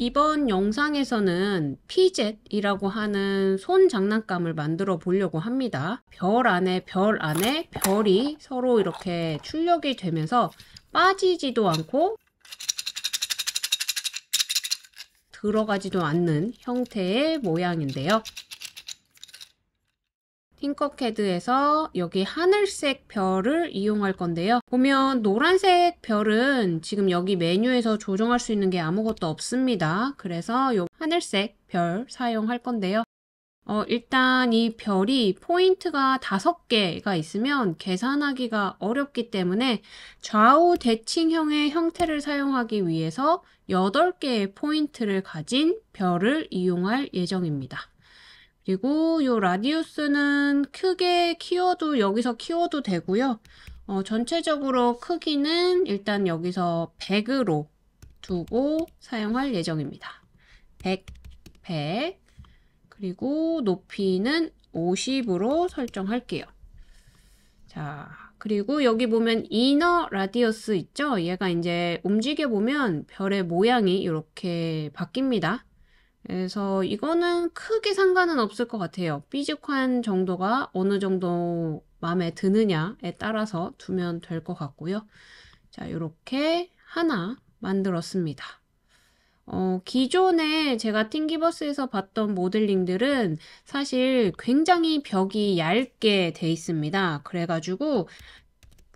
이번 영상에서는 피젯이라고 하는 손 장난감을 만들어 보려고 합니다. 별 안에 별 안에 별이 서로 이렇게 출력이 되면서 빠지지도 않고 들어가지도 않는 형태의 모양인데요. 팅커캐드에서 여기 하늘색 별을 이용할 건데요. 보면 노란색 별은 지금 여기 메뉴에서 조정할 수 있는 게 아무것도 없습니다. 그래서 이 하늘색 별 사용할 건데요. 어, 일단 이 별이 포인트가 다섯 개가 있으면 계산하기가 어렵기 때문에 좌우 대칭형의 형태를 사용하기 위해서 여덟 개의 포인트를 가진 별을 이용할 예정입니다. 그리고 요 라디우스는 크게 키워도 여기서 키워도 되고요. 어, 전체적으로 크기는 일단 여기서 100으로 두고 사용할 예정입니다. 100, 100 그리고 높이는 50으로 설정할게요. 자, 그리고 여기 보면 이너 라디어스 있죠? 얘가 이제 움직여 보면 별의 모양이 이렇게 바뀝니다. 그래서 이거는 크게 상관은 없을 것 같아요. 삐죽한 정도가 어느 정도 마음에 드느냐에 따라서 두면 될 것 같고요. 자, 이렇게 하나 만들었습니다. 어, 기존에 제가 팅기버스에서 봤던 모델링들은 사실 굉장히 벽이 얇게 돼 있습니다. 그래가지고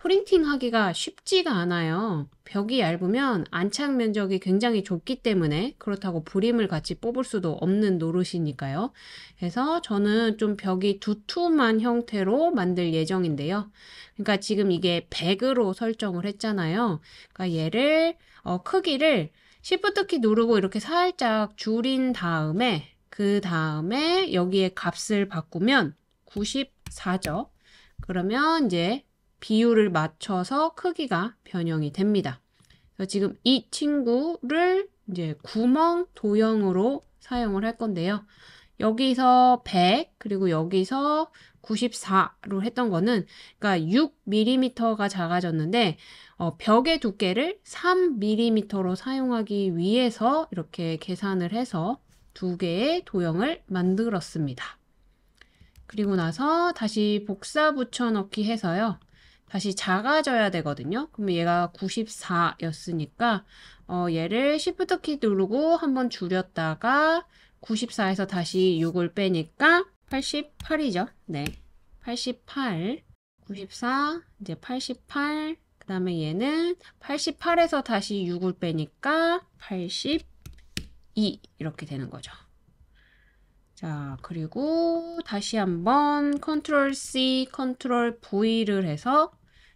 프린팅 하기가 쉽지가 않아요. 벽이 얇으면 안착 면적이 굉장히 좁기 때문에 그렇다고 불임을 같이 뽑을 수도 없는 노릇이니까요. 그래서 저는 좀 벽이 두툼한 형태로 만들 예정인데요. 그러니까 지금 이게 100으로 설정을 했잖아요. 그러니까 얘를 어, 크기를 시프트키 누르고 이렇게 살짝 줄인 다음에 그 다음에 여기에 값을 바꾸면 94죠. 그러면 이제 비율을 맞춰서 크기가 변형이 됩니다. 그래서 지금 이 친구를 이제 구멍 도형으로 사용을 할 건데요. 여기서 100 그리고 여기서 94로 했던 거는 그러니까 6mm가 작아졌는데 어, 벽의 두께를 3mm로 사용하기 위해서 이렇게 계산을 해서 두 개의 도형을 만들었습니다. 그리고 나서 다시 복사 붙여넣기 해서요. 다시 작아져야 되거든요. 그럼 얘가 94였으니까 어, 얘를 Shift 키 누르고 한번 줄였다가 94에서 다시 6을 빼니까 88이죠. 네. 88, 94, 이제 88, 그 다음에 얘는 88에서 다시 6을 빼니까 82 이렇게 되는 거죠. 자, 그리고 다시 한번 컨트롤 C, 컨트롤 V를 해서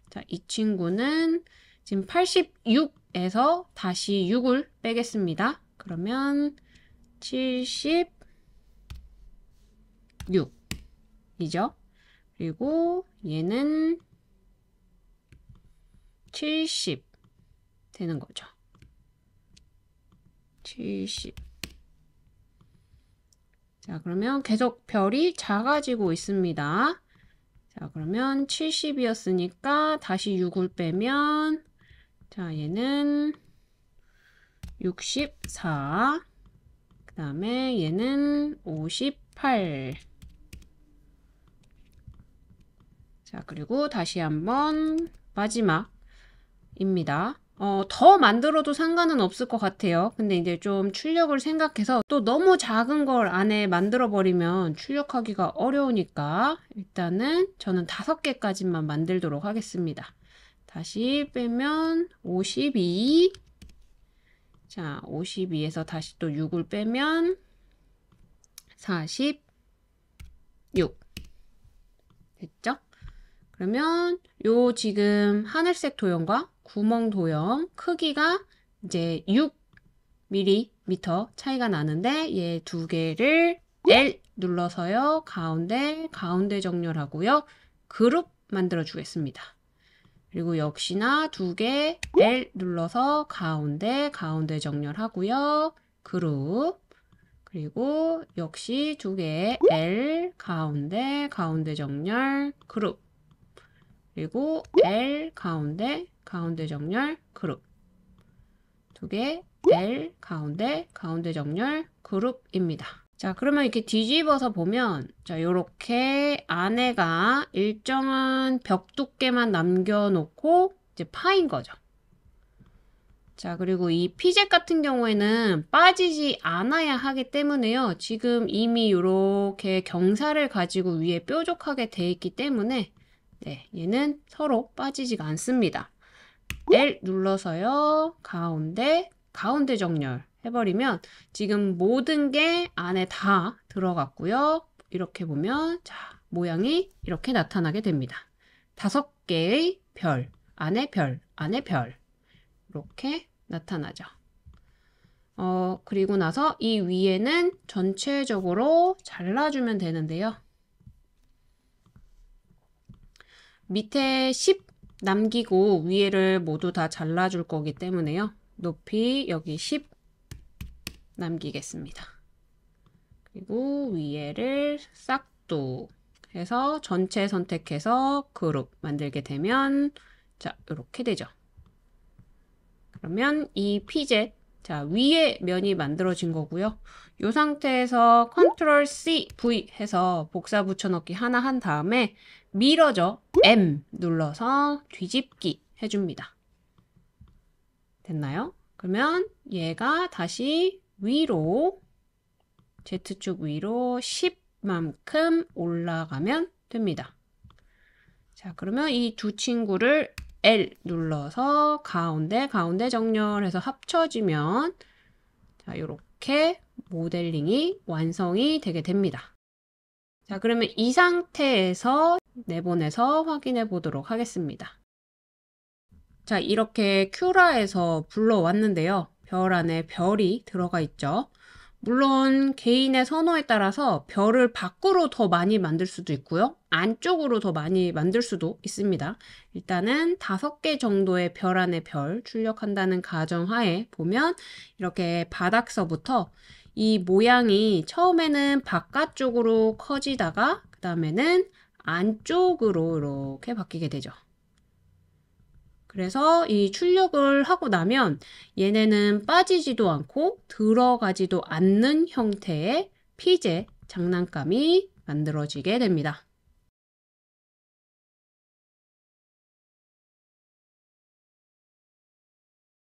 자, 이 친구는 지금 86에서 다시 6을 빼겠습니다. 그러면 76이죠. 그리고 얘는 70 되는 거죠. 70. 자, 그러면 계속 별이 작아지고 있습니다. 자, 그러면 70이었으니까 다시 6을 빼면 자, 얘는 64. 그 다음에 얘는 58. 자, 그리고 다시 한번 마지막입니다. 어, 더 만들어도 상관은 없을 것 같아요. 근데 이제 좀 출력을 생각해서 또 너무 작은 걸 안에 만들어 버리면 출력하기가 어려우니까 일단은 저는 다섯 개까지만 만들도록 하겠습니다. 다시 빼면 52 자, 52에서 다시 또 6을 빼면 46 됐죠? 그러면 요 지금 하늘색 도형과 구멍 도형 크기가 이제 6mm 차이가 나는데 얘 두 개를 L 눌러서요. 가운데 가운데 정렬하고요. 그룹 만들어 주겠습니다. 그리고 역시나 두 개 L 눌러서 가운데 가운데 정렬하고요. 그룹 그리고 역시 두 개 L 가운데 가운데 정렬 그룹 그리고 L 가운데 가운데 정렬 그룹 두 개 L 가운데 가운데 정렬 그룹입니다. 자 그러면 이렇게 뒤집어서 보면 자 요렇게 안에가 일정한 벽 두께만 남겨놓고 이제 파인 거죠. 자 그리고 이 피젯 같은 경우에는 빠지지 않아야 하기 때문에요 지금 이미 이렇게 경사를 가지고 위에 뾰족하게 돼 있기 때문에 네, 얘는 서로 빠지지가 않습니다. 어? L 눌러서요. 가운데, 가운데 정렬 해버리면 지금 모든 게 안에 다 들어갔고요. 이렇게 보면 자 모양이 이렇게 나타나게 됩니다. 다섯 개의 별, 안에 별, 안에 별 이렇게 나타나죠. 어, 그리고 나서 이 위에는 전체적으로 잘라주면 되는데요. 밑에 10 남기고 위에를 모두 다 잘라줄 거기 때문에요. 높이 여기 10 남기겠습니다. 그리고 위에를 싹도 해서 전체 선택해서 그룹 만들게 되면 자 이렇게 되죠. 그러면 이 피젯 자, 위에 면이 만들어진 거고요. 이 상태에서 컨트롤 C, V 해서 복사 붙여넣기 하나 한 다음에 밀어줘 M 눌러서 뒤집기 해줍니다. 됐나요? 그러면 얘가 다시 위로 Z축 위로 10만큼 올라가면 됩니다. 자, 그러면 이 두 친구를 L 눌러서 가운데 가운데 정렬해서 합쳐지면 자 이렇게 모델링이 완성이 되게 됩니다. 자 그러면 이 상태에서 내보내서 확인해 보도록 하겠습니다. 자 이렇게 큐라에서 불러왔는데요. 별 안에 별이 들어가 있죠. 물론 개인의 선호에 따라서 별을 밖으로 더 많이 만들 수도 있고요. 안쪽으로 더 많이 만들 수도 있습니다. 일단은 다섯 개 정도의 별 안에 별 출력한다는 가정하에 보면 이렇게 바닥서부터 이 모양이 처음에는 바깥쪽으로 커지다가 그 다음에는 안쪽으로 이렇게 바뀌게 되죠. 그래서 이 출력을 하고 나면 얘네는 빠지지도 않고 들어가지도 않는 형태의 피제 장난감이 만들어지게 됩니다.